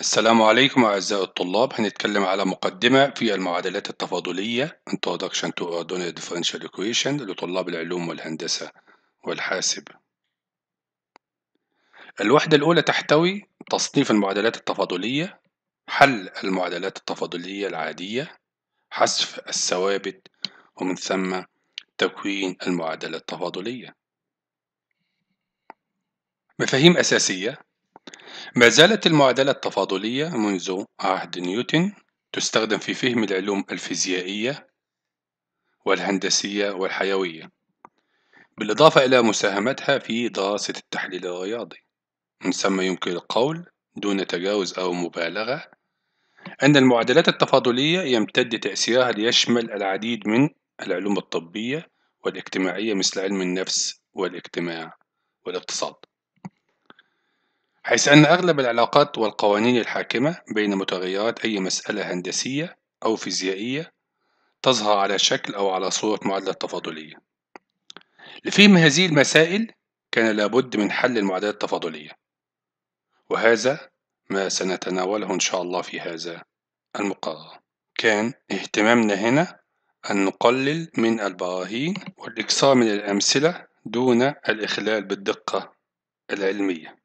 السلام عليكم أعزائي الطلاب هنتكلم على مقدمة في المعادلات التفاضلية Introduction to Ordinary Differential Equation لطلاب العلوم والهندسة والحاسب الوحدة الأولى تحتوي تصنيف المعادلات التفاضلية حل المعادلات التفاضلية العادية حذف الثوابت ومن ثم تكوين المعادلة التفاضلية مفاهيم أساسية ما زالت المعادلة التفاضلية منذ عهد نيوتن تستخدم في فهم العلوم الفيزيائية والهندسية والحيوية بالإضافة إلى مساهمتها في دراسة التحليل الرياضي من ثم يمكن القول دون تجاوز أو مبالغة أن المعادلات التفاضلية يمتد تأثيرها ليشمل العديد من العلوم الطبية والاجتماعية مثل علم النفس والاجتماع والاقتصاد حيث أن أغلب العلاقات والقوانين الحاكمة بين متغيرات أي مسألة هندسية أو فيزيائية تظهر على شكل أو على صورة معادلة تفاضلية. لفهم هذه المسائل كان لابد من حل المعادلات التفاضلية، وهذا ما سنتناوله إن شاء الله في هذا المقرر. كان اهتمامنا هنا أن نقلل من البراهين والإكثار من الأمثلة دون الإخلال بالدقة العلمية.